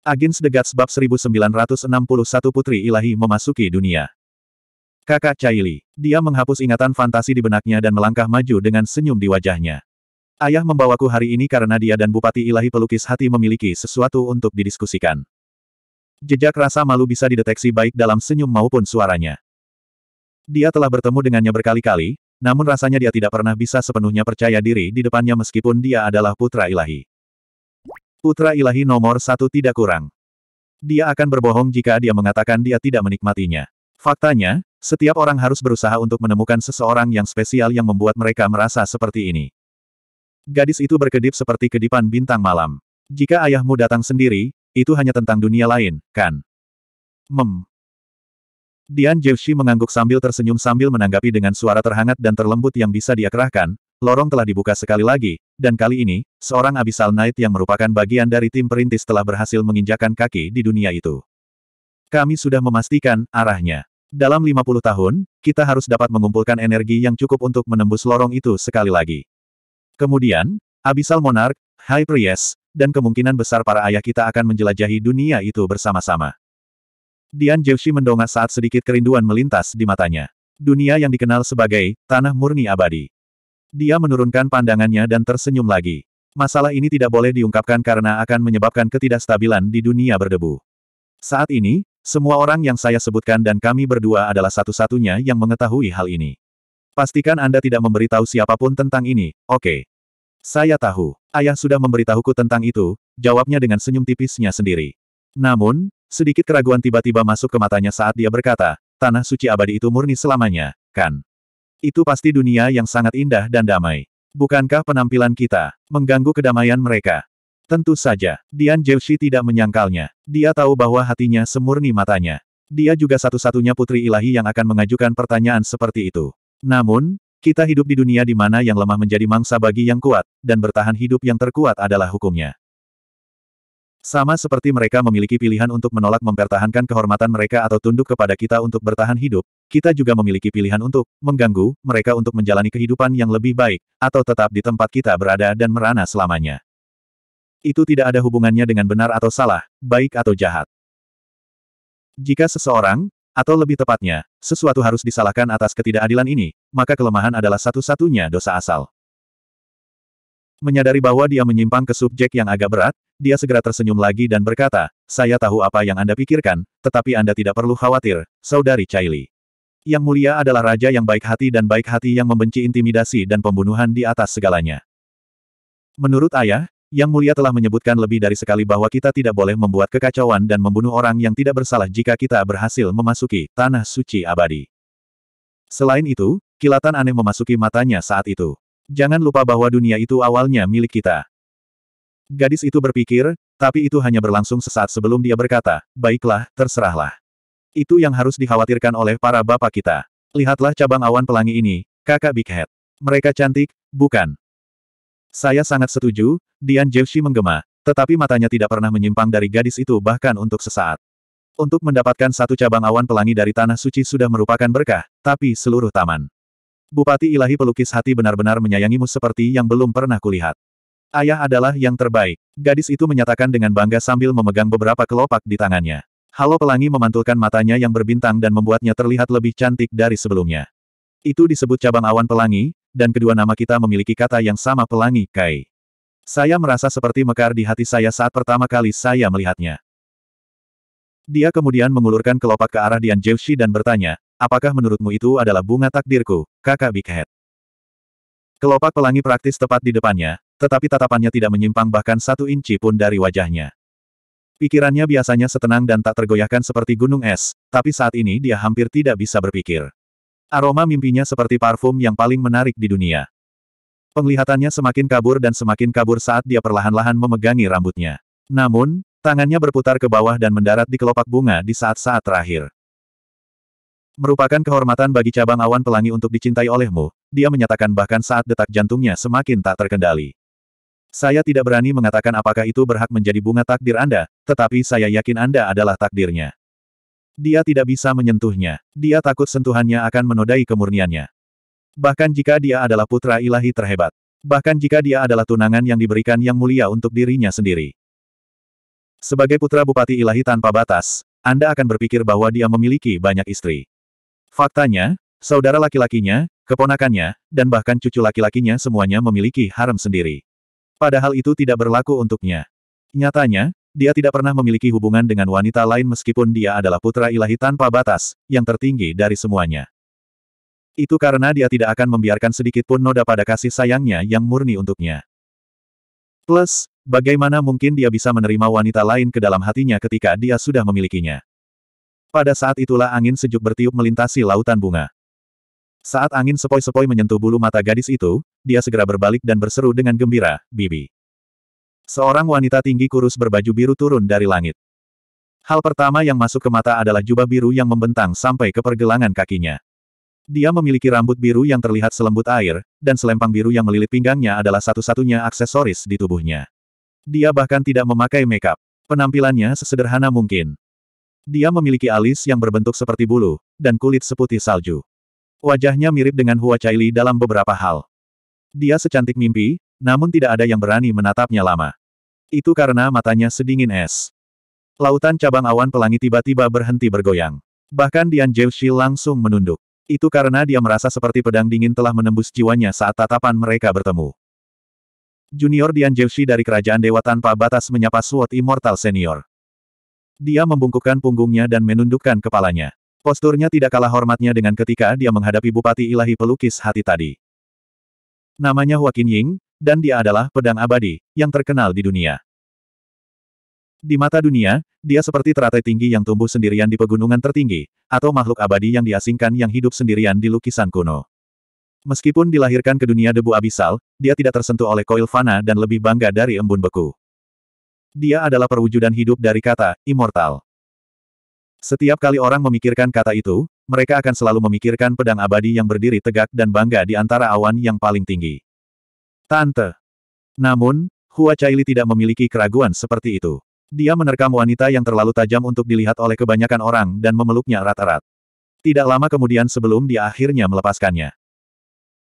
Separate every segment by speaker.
Speaker 1: Agins Gods Bab 1961 Putri Ilahi memasuki dunia. Kakak Caili. Dia menghapus ingatan fantasi di benaknya dan melangkah maju dengan senyum di wajahnya. Ayah membawaku hari ini karena dia dan Bupati Ilahi Pelukis Hati memiliki sesuatu untuk didiskusikan. Jejak rasa malu bisa dideteksi baik dalam senyum maupun suaranya. Dia telah bertemu dengannya berkali-kali, namun rasanya dia tidak pernah bisa sepenuhnya percaya diri di depannya meskipun dia adalah putra ilahi. Putra ilahi nomor satu tidak kurang. Dia akan berbohong jika dia mengatakan dia tidak menikmatinya. Faktanya, setiap orang harus berusaha untuk menemukan seseorang yang spesial yang membuat mereka merasa seperti ini. Gadis itu berkedip seperti kedipan bintang malam. Jika ayahmu datang sendiri, itu hanya tentang dunia lain, kan? Mem. Dian Jiushi mengangguk sambil tersenyum sambil menanggapi dengan suara terhangat dan terlembut yang bisa dia kerahkan, Lorong telah dibuka sekali lagi, dan kali ini, seorang Abyssal Knight yang merupakan bagian dari tim perintis telah berhasil menginjakan kaki di dunia itu. Kami sudah memastikan arahnya. Dalam 50 tahun, kita harus dapat mengumpulkan energi yang cukup untuk menembus lorong itu sekali lagi. Kemudian, Abyssal monark, High Priest, dan kemungkinan besar para ayah kita akan menjelajahi dunia itu bersama-sama. Dian Jiuxi mendongak saat sedikit kerinduan melintas di matanya. Dunia yang dikenal sebagai tanah murni abadi. Dia menurunkan pandangannya dan tersenyum lagi. Masalah ini tidak boleh diungkapkan karena akan menyebabkan ketidakstabilan di dunia berdebu. Saat ini, semua orang yang saya sebutkan dan kami berdua adalah satu-satunya yang mengetahui hal ini. Pastikan Anda tidak memberitahu siapapun tentang ini, oke. Okay. Saya tahu. Ayah sudah memberitahuku tentang itu, jawabnya dengan senyum tipisnya sendiri. Namun, sedikit keraguan tiba-tiba masuk ke matanya saat dia berkata, tanah suci abadi itu murni selamanya, kan? Itu pasti dunia yang sangat indah dan damai. Bukankah penampilan kita mengganggu kedamaian mereka? Tentu saja, Dian Jiuxi tidak menyangkalnya. Dia tahu bahwa hatinya semurni matanya. Dia juga satu-satunya putri ilahi yang akan mengajukan pertanyaan seperti itu. Namun, kita hidup di dunia di mana yang lemah menjadi mangsa bagi yang kuat, dan bertahan hidup yang terkuat adalah hukumnya. Sama seperti mereka memiliki pilihan untuk menolak mempertahankan kehormatan mereka atau tunduk kepada kita untuk bertahan hidup, kita juga memiliki pilihan untuk mengganggu mereka untuk menjalani kehidupan yang lebih baik, atau tetap di tempat kita berada dan merana selamanya. Itu tidak ada hubungannya dengan benar atau salah, baik atau jahat. Jika seseorang, atau lebih tepatnya, sesuatu harus disalahkan atas ketidakadilan ini, maka kelemahan adalah satu-satunya dosa asal. Menyadari bahwa dia menyimpang ke subjek yang agak berat, dia segera tersenyum lagi dan berkata, saya tahu apa yang Anda pikirkan, tetapi Anda tidak perlu khawatir, Saudari Chaili. Yang mulia adalah raja yang baik hati dan baik hati yang membenci intimidasi dan pembunuhan di atas segalanya. Menurut ayah, yang mulia telah menyebutkan lebih dari sekali bahwa kita tidak boleh membuat kekacauan dan membunuh orang yang tidak bersalah jika kita berhasil memasuki tanah suci abadi. Selain itu, kilatan aneh memasuki matanya saat itu. Jangan lupa bahwa dunia itu awalnya milik kita. Gadis itu berpikir, tapi itu hanya berlangsung sesaat sebelum dia berkata, baiklah, terserahlah. Itu yang harus dikhawatirkan oleh para bapak kita. Lihatlah cabang awan pelangi ini, kakak Big Head. Mereka cantik, bukan? Saya sangat setuju, Dian Jiuxi menggema, tetapi matanya tidak pernah menyimpang dari gadis itu bahkan untuk sesaat. Untuk mendapatkan satu cabang awan pelangi dari Tanah Suci sudah merupakan berkah, tapi seluruh taman. Bupati ilahi pelukis hati benar-benar menyayangimu seperti yang belum pernah kulihat. Ayah adalah yang terbaik. Gadis itu menyatakan dengan bangga sambil memegang beberapa kelopak di tangannya. Halo pelangi memantulkan matanya yang berbintang dan membuatnya terlihat lebih cantik dari sebelumnya. Itu disebut cabang awan pelangi, dan kedua nama kita memiliki kata yang sama pelangi, Kai. Saya merasa seperti mekar di hati saya saat pertama kali saya melihatnya. Dia kemudian mengulurkan kelopak ke arah Dian Jiuxi dan bertanya, apakah menurutmu itu adalah bunga takdirku, kakak Big Head? Kelopak pelangi praktis tepat di depannya, tetapi tatapannya tidak menyimpang bahkan satu inci pun dari wajahnya. Pikirannya biasanya setenang dan tak tergoyahkan seperti gunung es, tapi saat ini dia hampir tidak bisa berpikir. Aroma mimpinya seperti parfum yang paling menarik di dunia. Penglihatannya semakin kabur dan semakin kabur saat dia perlahan-lahan memegangi rambutnya. Namun, tangannya berputar ke bawah dan mendarat di kelopak bunga di saat-saat terakhir. Merupakan kehormatan bagi cabang awan pelangi untuk dicintai olehmu, dia menyatakan bahkan saat detak jantungnya semakin tak terkendali. Saya tidak berani mengatakan apakah itu berhak menjadi bunga takdir Anda, tetapi saya yakin Anda adalah takdirnya. Dia tidak bisa menyentuhnya. Dia takut sentuhannya akan menodai kemurniannya. Bahkan jika dia adalah putra ilahi terhebat. Bahkan jika dia adalah tunangan yang diberikan yang mulia untuk dirinya sendiri. Sebagai putra bupati ilahi tanpa batas, Anda akan berpikir bahwa dia memiliki banyak istri. Faktanya, saudara laki-lakinya, keponakannya, dan bahkan cucu laki-lakinya semuanya memiliki harem sendiri. Padahal itu tidak berlaku untuknya. Nyatanya, dia tidak pernah memiliki hubungan dengan wanita lain meskipun dia adalah putra ilahi tanpa batas, yang tertinggi dari semuanya. Itu karena dia tidak akan membiarkan sedikit pun noda pada kasih sayangnya yang murni untuknya. Plus, bagaimana mungkin dia bisa menerima wanita lain ke dalam hatinya ketika dia sudah memilikinya? Pada saat itulah angin sejuk bertiup melintasi lautan bunga. Saat angin sepoi-sepoi menyentuh bulu mata gadis itu, dia segera berbalik dan berseru dengan gembira, Bibi. Seorang wanita tinggi kurus berbaju biru turun dari langit. Hal pertama yang masuk ke mata adalah jubah biru yang membentang sampai ke pergelangan kakinya. Dia memiliki rambut biru yang terlihat selembut air, dan selempang biru yang melilit pinggangnya adalah satu-satunya aksesoris di tubuhnya. Dia bahkan tidak memakai makeup. Penampilannya sesederhana mungkin. Dia memiliki alis yang berbentuk seperti bulu, dan kulit seputih salju. Wajahnya mirip dengan Hua Chaili dalam beberapa hal. Dia secantik mimpi, namun tidak ada yang berani menatapnya lama. Itu karena matanya sedingin es. Lautan cabang awan pelangi tiba-tiba berhenti bergoyang. Bahkan Dian Zheuxi langsung menunduk. Itu karena dia merasa seperti pedang dingin telah menembus jiwanya saat tatapan mereka bertemu. Junior Dian Zheuxi dari Kerajaan Dewa tanpa batas menyapa Sword Immortal Senior. Dia membungkukkan punggungnya dan menundukkan kepalanya. Posturnya tidak kalah hormatnya dengan ketika dia menghadapi Bupati Ilahi Pelukis Hati tadi. Namanya Huakin Ying, dan dia adalah pedang abadi, yang terkenal di dunia. Di mata dunia, dia seperti teratai tinggi yang tumbuh sendirian di pegunungan tertinggi, atau makhluk abadi yang diasingkan yang hidup sendirian di lukisan kuno. Meskipun dilahirkan ke dunia debu abisal, dia tidak tersentuh oleh koil fana dan lebih bangga dari embun beku. Dia adalah perwujudan hidup dari kata, immortal. Setiap kali orang memikirkan kata itu, mereka akan selalu memikirkan pedang abadi yang berdiri tegak dan bangga di antara awan yang paling tinggi. Tante. Namun, Hua Chaili tidak memiliki keraguan seperti itu. Dia menerkam wanita yang terlalu tajam untuk dilihat oleh kebanyakan orang dan memeluknya erat-erat. Tidak lama kemudian sebelum dia akhirnya melepaskannya.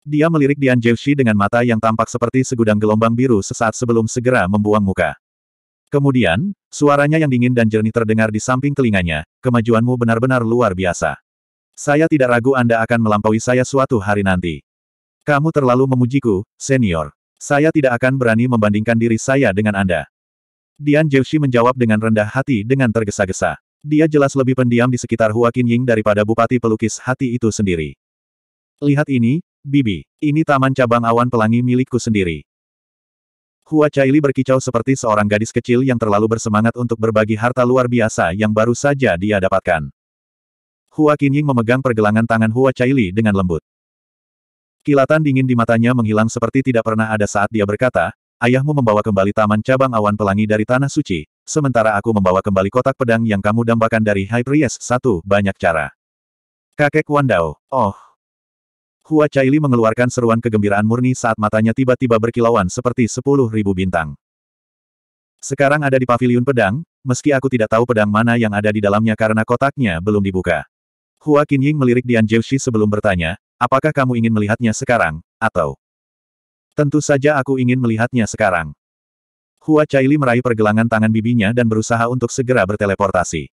Speaker 1: Dia melirik Dian Jiushi dengan mata yang tampak seperti segudang gelombang biru sesaat sebelum segera membuang muka. Kemudian, suaranya yang dingin dan jernih terdengar di samping telinganya, kemajuanmu benar-benar luar biasa. Saya tidak ragu Anda akan melampaui saya suatu hari nanti. Kamu terlalu memujiku, senior. Saya tidak akan berani membandingkan diri saya dengan Anda. Dian Jiuxi menjawab dengan rendah hati dengan tergesa-gesa. Dia jelas lebih pendiam di sekitar Hua Qinying daripada bupati pelukis hati itu sendiri. Lihat ini, Bibi. Ini taman cabang awan pelangi milikku sendiri. Hua Chaili berkicau seperti seorang gadis kecil yang terlalu bersemangat untuk berbagi harta luar biasa yang baru saja dia dapatkan. Hua Qinying memegang pergelangan tangan Hua Chaili dengan lembut. Kilatan dingin di matanya menghilang seperti tidak pernah ada saat dia berkata, ayahmu membawa kembali taman cabang awan pelangi dari tanah suci, sementara aku membawa kembali kotak pedang yang kamu dambakan dari High Priest. Satu, banyak cara. Kakek Wandao, oh, Hua Chaili mengeluarkan seruan kegembiraan murni saat matanya tiba-tiba berkilauan seperti sepuluh ribu bintang. Sekarang ada di paviliun pedang, meski aku tidak tahu pedang mana yang ada di dalamnya karena kotaknya belum dibuka. Hua Qinying melirik Dian Jiuxi sebelum bertanya, apakah kamu ingin melihatnya sekarang, atau... Tentu saja aku ingin melihatnya sekarang. Hua Chaili meraih pergelangan tangan bibinya dan berusaha untuk segera berteleportasi.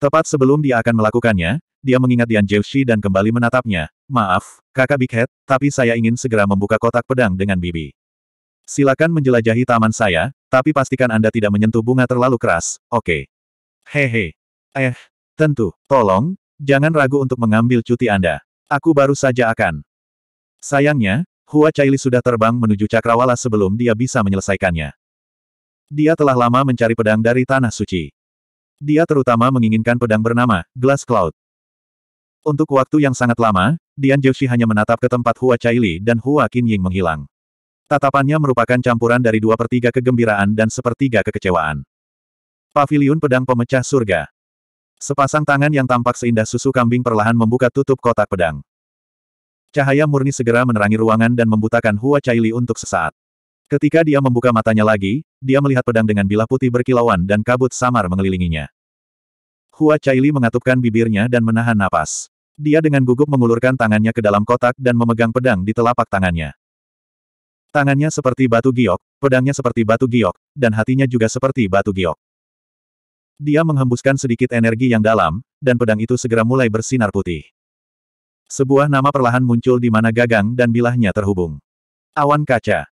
Speaker 1: Tepat sebelum dia akan melakukannya, dia mengingat Dian Jiushi dan kembali menatapnya. Maaf, kakak Big Head, tapi saya ingin segera membuka kotak pedang dengan bibi. Silakan menjelajahi taman saya, tapi pastikan Anda tidak menyentuh bunga terlalu keras, oke? Okay. Hehe. Eh, tentu, tolong, jangan ragu untuk mengambil cuti Anda. Aku baru saja akan. Sayangnya, Hua Chaili sudah terbang menuju Cakrawala sebelum dia bisa menyelesaikannya. Dia telah lama mencari pedang dari Tanah Suci. Dia terutama menginginkan pedang bernama, Glass Cloud. Untuk waktu yang sangat lama, Dian Jiuxi hanya menatap ke tempat Hua Chaili dan Hua Ying menghilang. Tatapannya merupakan campuran dari dua pertiga kegembiraan dan sepertiga kekecewaan. Paviliun pedang pemecah surga. Sepasang tangan yang tampak seindah susu kambing perlahan membuka tutup kotak pedang. Cahaya murni segera menerangi ruangan dan membutakan Hua Chaili untuk sesaat. Ketika dia membuka matanya lagi, dia melihat pedang dengan bilah putih berkilauan dan kabut samar mengelilinginya. Hua Chaili mengatupkan bibirnya dan menahan napas. Dia dengan gugup mengulurkan tangannya ke dalam kotak dan memegang pedang di telapak tangannya. Tangannya seperti batu giok, pedangnya seperti batu giok, dan hatinya juga seperti batu giok. Dia menghembuskan sedikit energi yang dalam, dan pedang itu segera mulai bersinar putih. Sebuah nama perlahan muncul di mana gagang dan bilahnya terhubung. Awan kaca.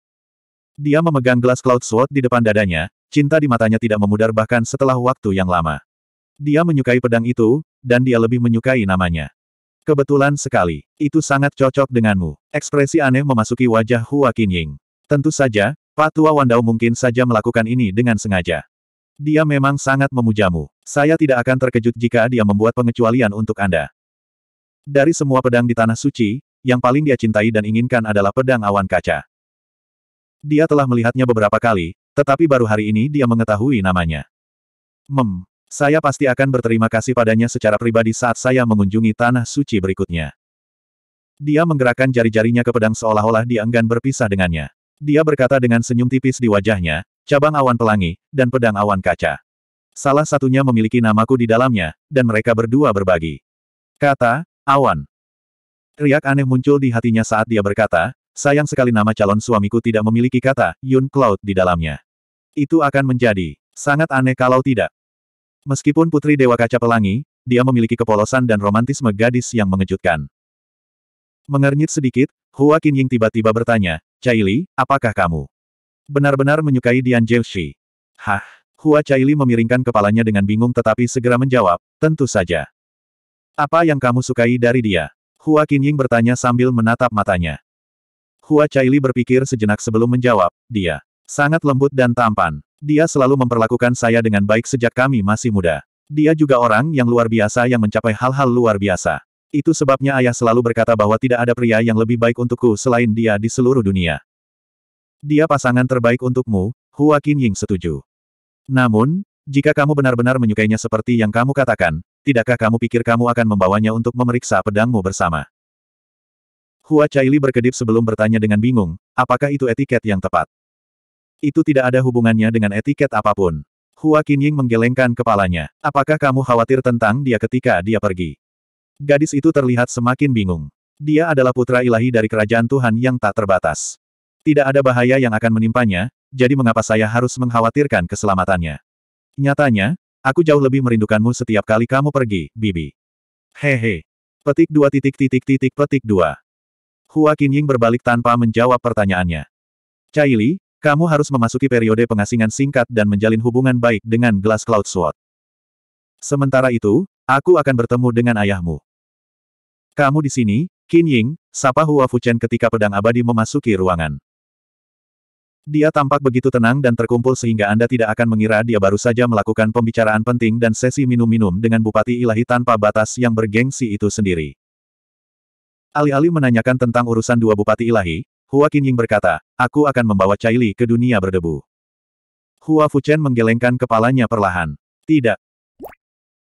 Speaker 1: Dia memegang gelas Cloud Sword di depan dadanya, cinta di matanya tidak memudar bahkan setelah waktu yang lama. Dia menyukai pedang itu, dan dia lebih menyukai namanya. Kebetulan sekali, itu sangat cocok denganmu. Ekspresi aneh memasuki wajah Hua Ying. Tentu saja, Pak Tua Wandao mungkin saja melakukan ini dengan sengaja. Dia memang sangat memujamu. Saya tidak akan terkejut jika dia membuat pengecualian untuk Anda. Dari semua pedang di Tanah Suci, yang paling dia cintai dan inginkan adalah pedang awan kaca. Dia telah melihatnya beberapa kali, tetapi baru hari ini dia mengetahui namanya. Mem, saya pasti akan berterima kasih padanya secara pribadi saat saya mengunjungi tanah suci berikutnya. Dia menggerakkan jari-jarinya ke pedang seolah-olah dia enggan berpisah dengannya. Dia berkata dengan senyum tipis di wajahnya, cabang awan pelangi, dan pedang awan kaca. Salah satunya memiliki namaku di dalamnya, dan mereka berdua berbagi. Kata, awan. Riak aneh muncul di hatinya saat dia berkata, Sayang sekali nama calon suamiku tidak memiliki kata Yun Cloud di dalamnya. Itu akan menjadi sangat aneh kalau tidak. Meskipun Putri Dewa Kaca Pelangi, dia memiliki kepolosan dan romantisme gadis yang mengejutkan. Mengernyit sedikit, Hua Ying tiba-tiba bertanya, Caili, apakah kamu benar-benar menyukai Dian Jiuxi? Hah? Hua Chaili memiringkan kepalanya dengan bingung tetapi segera menjawab, tentu saja. Apa yang kamu sukai dari dia? Hua Ying bertanya sambil menatap matanya. Hua Chaili berpikir sejenak sebelum menjawab, dia sangat lembut dan tampan. Dia selalu memperlakukan saya dengan baik sejak kami masih muda. Dia juga orang yang luar biasa yang mencapai hal-hal luar biasa. Itu sebabnya ayah selalu berkata bahwa tidak ada pria yang lebih baik untukku selain dia di seluruh dunia. Dia pasangan terbaik untukmu, Hua Qinying setuju. Namun, jika kamu benar-benar menyukainya seperti yang kamu katakan, tidakkah kamu pikir kamu akan membawanya untuk memeriksa pedangmu bersama? Hua Chaili berkedip sebelum bertanya dengan bingung, apakah itu etiket yang tepat? Itu tidak ada hubungannya dengan etiket apapun. Hua Qinying menggelengkan kepalanya. Apakah kamu khawatir tentang dia ketika dia pergi? Gadis itu terlihat semakin bingung. Dia adalah putra ilahi dari kerajaan Tuhan yang tak terbatas. Tidak ada bahaya yang akan menimpanya, jadi mengapa saya harus mengkhawatirkan keselamatannya? Nyatanya, aku jauh lebih merindukanmu setiap kali kamu pergi, Bibi. Hehe. Petik dua titik titik titik petik dua. Hua Qinying berbalik tanpa menjawab pertanyaannya. Cai Li, kamu harus memasuki periode pengasingan singkat dan menjalin hubungan baik dengan Glass Cloud Sword. Sementara itu, aku akan bertemu dengan ayahmu. Kamu di sini, Qin Ying, sapa Hua Fuchen ketika pedang abadi memasuki ruangan. Dia tampak begitu tenang dan terkumpul sehingga Anda tidak akan mengira dia baru saja melakukan pembicaraan penting dan sesi minum-minum dengan Bupati Ilahi tanpa batas yang bergengsi itu sendiri. Alih-alih menanyakan tentang urusan dua bupati ilahi, Hua Qingying berkata, aku akan membawa Cai Li ke dunia berdebu. Hua Fuchen menggelengkan kepalanya perlahan. Tidak.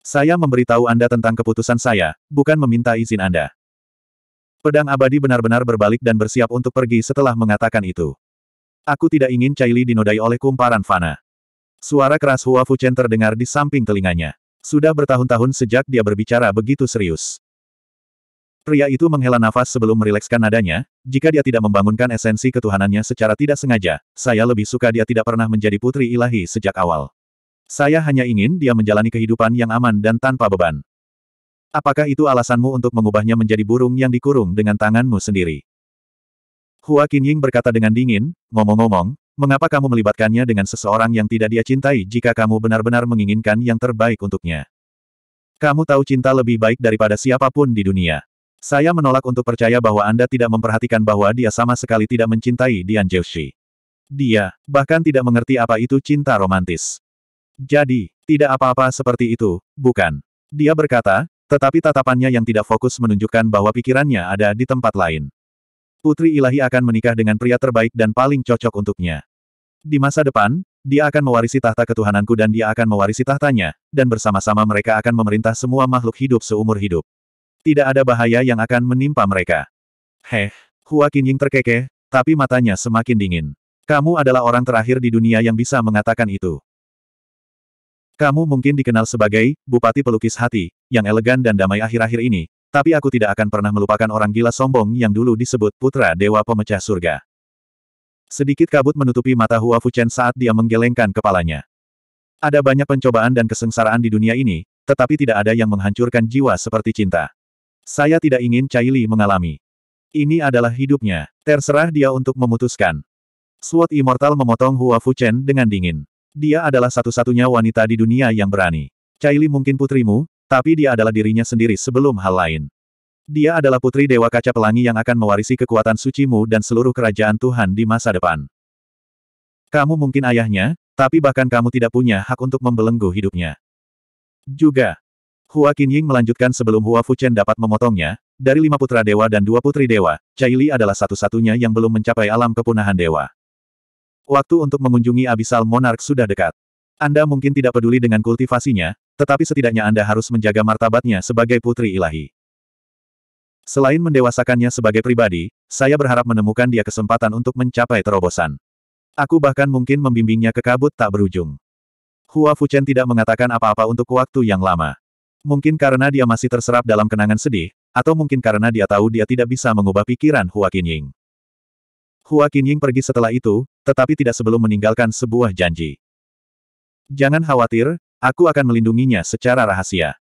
Speaker 1: Saya memberitahu Anda tentang keputusan saya, bukan meminta izin Anda. Pedang abadi benar-benar berbalik dan bersiap untuk pergi setelah mengatakan itu. Aku tidak ingin Cai Li dinodai oleh kumparan fana. Suara keras Hua Fuchen terdengar di samping telinganya. Sudah bertahun-tahun sejak dia berbicara begitu serius. Pria itu menghela nafas sebelum merilekskan nadanya, jika dia tidak membangunkan esensi ketuhanannya secara tidak sengaja, saya lebih suka dia tidak pernah menjadi putri ilahi sejak awal. Saya hanya ingin dia menjalani kehidupan yang aman dan tanpa beban. Apakah itu alasanmu untuk mengubahnya menjadi burung yang dikurung dengan tanganmu sendiri? Hua Qinying berkata dengan dingin, ngomong-ngomong, mengapa kamu melibatkannya dengan seseorang yang tidak dia cintai jika kamu benar-benar menginginkan yang terbaik untuknya? Kamu tahu cinta lebih baik daripada siapapun di dunia. Saya menolak untuk percaya bahwa Anda tidak memperhatikan bahwa dia sama sekali tidak mencintai Dian Jiuxi. Dia, bahkan tidak mengerti apa itu cinta romantis. Jadi, tidak apa-apa seperti itu, bukan? Dia berkata, tetapi tatapannya yang tidak fokus menunjukkan bahwa pikirannya ada di tempat lain. Putri Ilahi akan menikah dengan pria terbaik dan paling cocok untuknya. Di masa depan, dia akan mewarisi tahta ketuhananku dan dia akan mewarisi tahtanya, dan bersama-sama mereka akan memerintah semua makhluk hidup seumur hidup. Tidak ada bahaya yang akan menimpa mereka. Heh, Hua Qinying terkekeh, tapi matanya semakin dingin. Kamu adalah orang terakhir di dunia yang bisa mengatakan itu. Kamu mungkin dikenal sebagai Bupati Pelukis Hati, yang elegan dan damai akhir-akhir ini, tapi aku tidak akan pernah melupakan orang gila sombong yang dulu disebut Putra Dewa Pemecah Surga. Sedikit kabut menutupi mata Hua Fuchen saat dia menggelengkan kepalanya. Ada banyak pencobaan dan kesengsaraan di dunia ini, tetapi tidak ada yang menghancurkan jiwa seperti cinta. Saya tidak ingin Caili mengalami. Ini adalah hidupnya. Terserah dia untuk memutuskan. Sword Immortal memotong Hua Fu Chen dengan dingin. Dia adalah satu-satunya wanita di dunia yang berani. Caili mungkin putrimu, tapi dia adalah dirinya sendiri sebelum hal lain. Dia adalah putri Dewa Kaca Pelangi yang akan mewarisi kekuatan sucimu dan seluruh kerajaan Tuhan di masa depan. Kamu mungkin ayahnya, tapi bahkan kamu tidak punya hak untuk membelenggu hidupnya. Juga, Hua Qinying melanjutkan sebelum Hua Fuchen dapat memotongnya, dari lima putra dewa dan dua putri dewa, Cai Li adalah satu-satunya yang belum mencapai alam kepunahan dewa. Waktu untuk mengunjungi Abisal monark sudah dekat. Anda mungkin tidak peduli dengan kultivasinya, tetapi setidaknya Anda harus menjaga martabatnya sebagai putri ilahi. Selain mendewasakannya sebagai pribadi, saya berharap menemukan dia kesempatan untuk mencapai terobosan. Aku bahkan mungkin membimbingnya ke kabut tak berujung. Hua Fuchen tidak mengatakan apa-apa untuk waktu yang lama. Mungkin karena dia masih terserap dalam kenangan sedih, atau mungkin karena dia tahu dia tidak bisa mengubah pikiran Hua Qinying. Hua Qinying pergi setelah itu, tetapi tidak sebelum meninggalkan sebuah janji. Jangan khawatir, aku akan melindunginya secara rahasia.